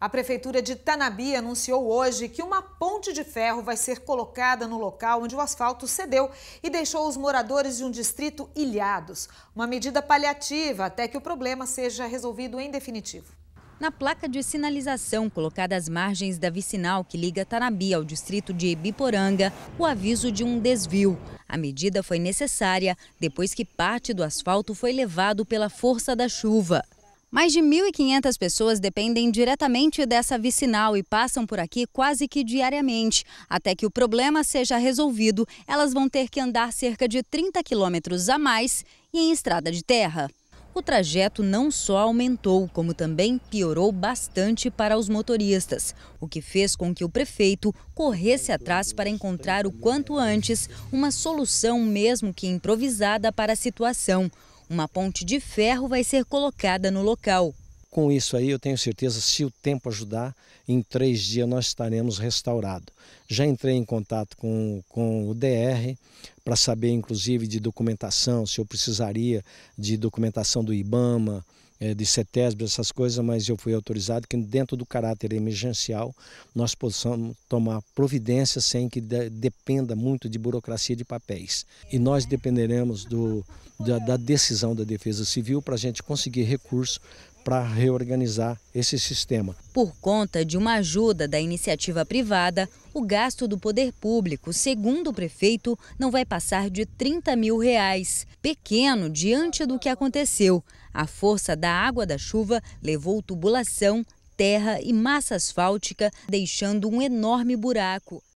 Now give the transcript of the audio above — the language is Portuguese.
A Prefeitura de Tanabi anunciou hoje que uma ponte de ferro vai ser colocada no local onde o asfalto cedeu e deixou os moradores de um distrito ilhados. Uma medida paliativa até que o problema seja resolvido em definitivo. Na placa de sinalização colocada às margens da vicinal que liga Tanabi ao distrito de Ibiporanga, o aviso de um desvio. A medida foi necessária depois que parte do asfalto foi levado pela força da chuva. Mais de 1.500 pessoas dependem diretamente dessa vicinal e passam por aqui quase que diariamente. Até que o problema seja resolvido, elas vão ter que andar cerca de 30 quilômetros a mais e em estrada de terra. O trajeto não só aumentou, como também piorou bastante para os motoristas, o que fez com que o prefeito corresse atrás para encontrar o quanto antes uma solução, mesmo que improvisada, para a situação. Uma ponte de ferro vai ser colocada no local. Com isso aí, eu tenho certeza, se o tempo ajudar, em três dias nós estaremos restaurados. Já entrei em contato com, com o DR para saber, inclusive, de documentação, se eu precisaria de documentação do IBAMA, é, de CETESB, essas coisas, mas eu fui autorizado que dentro do caráter emergencial nós possamos tomar providência sem que de, dependa muito de burocracia de papéis. E nós dependeremos do, da, da decisão da Defesa Civil para a gente conseguir recurso para reorganizar esse sistema. Por conta de uma ajuda da iniciativa privada, o gasto do poder público, segundo o prefeito, não vai passar de 30 mil reais. Pequeno diante do que aconteceu. A força da água da chuva levou tubulação, terra e massa asfáltica, deixando um enorme buraco.